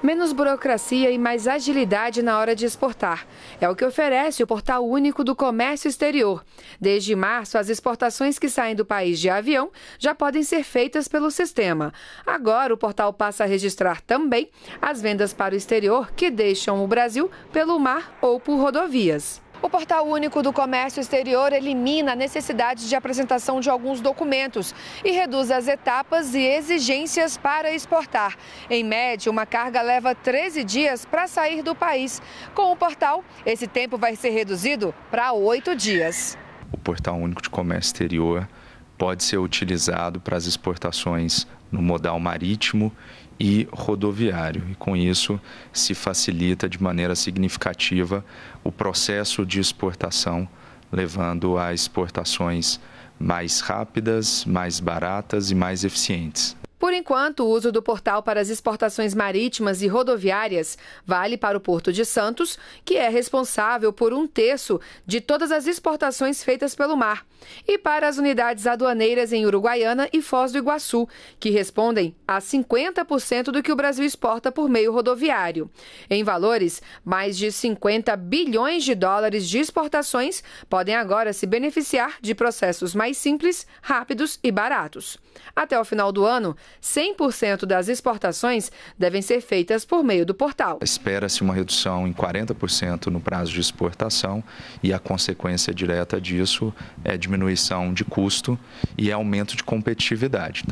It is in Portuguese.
Menos burocracia e mais agilidade na hora de exportar. É o que oferece o Portal Único do Comércio Exterior. Desde março, as exportações que saem do país de avião já podem ser feitas pelo sistema. Agora, o portal passa a registrar também as vendas para o exterior que deixam o Brasil pelo mar ou por rodovias. O Portal Único do Comércio Exterior elimina a necessidade de apresentação de alguns documentos e reduz as etapas e exigências para exportar. Em média, uma carga leva 13 dias para sair do país. Com o portal, esse tempo vai ser reduzido para oito dias. O Portal Único de Comércio Exterior pode ser utilizado para as exportações no modal marítimo e rodoviário. E com isso se facilita de maneira significativa o processo de exportação, levando a exportações mais rápidas, mais baratas e mais eficientes enquanto, o uso do portal para as exportações marítimas e rodoviárias vale para o Porto de Santos, que é responsável por um terço de todas as exportações feitas pelo mar, e para as unidades aduaneiras em Uruguaiana e Foz do Iguaçu, que respondem a 50% do que o Brasil exporta por meio rodoviário. Em valores, mais de 50 bilhões de dólares de exportações podem agora se beneficiar de processos mais simples, rápidos e baratos. Até o final do ano, 100% das exportações devem ser feitas por meio do portal. Espera-se uma redução em 40% no prazo de exportação e a consequência direta disso é diminuição de custo e aumento de competitividade.